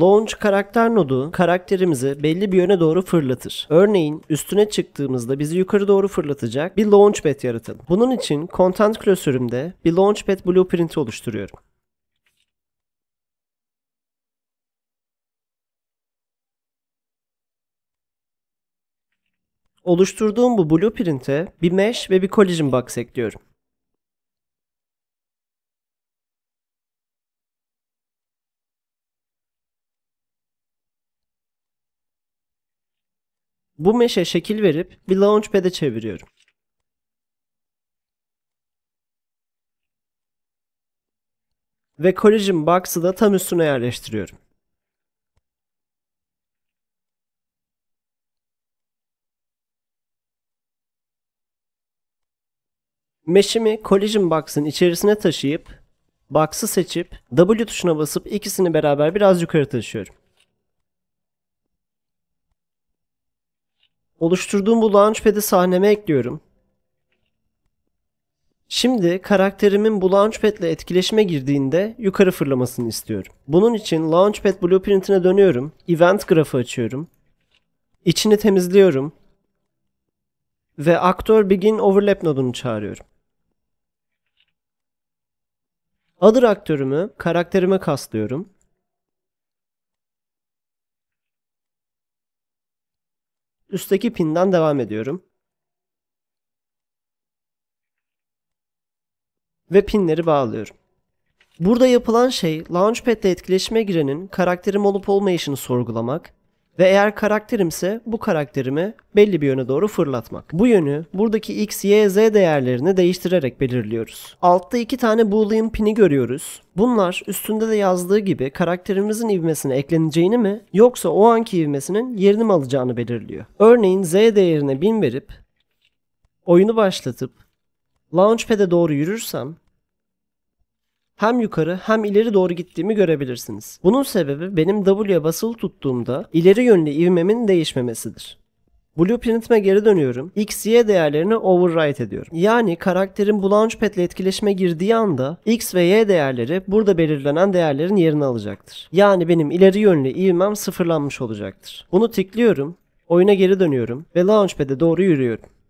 Launch karakter nodu karakterimizi belli bir yöne doğru fırlatır. Örneğin üstüne çıktığımızda bizi yukarı doğru fırlatacak bir launch launchpad yaratalım. Bunun için content klasörümde bir launch launchpad blueprinti oluşturuyorum. Oluşturduğum bu blueprint'e bir mesh ve bir collision box ekliyorum. Bu meşe şekil verip bir launchpad'e çeviriyorum. Ve collision box'ı da tam üstüne yerleştiriyorum. Meşimi collision box'ın içerisine taşıyıp box'ı seçip W tuşuna basıp ikisini beraber biraz yukarı taşıyorum. Oluşturduğum bu launchpad'i sahneme ekliyorum. Şimdi karakterimin bu launchpad ile etkileşime girdiğinde yukarı fırlamasını istiyorum. Bunun için launchpad blueprint'ine dönüyorum. Event grafı açıyorum. İçini temizliyorum. Ve Actor begin overlap nodunu çağırıyorum. Other aktörümü karakterime kaslıyorum. Üstteki pinden devam ediyorum. Ve pinleri bağlıyorum. Burada yapılan şey Launchpad'de etkileşime girenin karakterim olup olmayışını sorgulamak ve eğer karakterimse bu karakterimi belli bir yöne doğru fırlatmak. Bu yönü buradaki x, y, z değerlerini değiştirerek belirliyoruz. Altta iki tane boolean pini görüyoruz. Bunlar üstünde de yazdığı gibi karakterimizin ivmesine ekleneceğini mi yoksa o anki ivmesinin yerini mi alacağını belirliyor. Örneğin z değerine 1000 verip oyunu başlatıp Launchpad'e doğru yürürsem hem yukarı hem ileri doğru gittiğimi görebilirsiniz. Bunun sebebi benim W'ye basılı tuttuğumda ileri yönlü ivmemin değişmemesidir. Blueprint'ime geri dönüyorum. X, Y değerlerini overwrite ediyorum. Yani karakterin bu launchpad ile etkileşime girdiği anda X ve Y değerleri burada belirlenen değerlerin yerini alacaktır. Yani benim ileri yönlü ivmem sıfırlanmış olacaktır. Bunu tıklıyorum, oyuna geri dönüyorum ve launchpad'e doğru yürüyorum.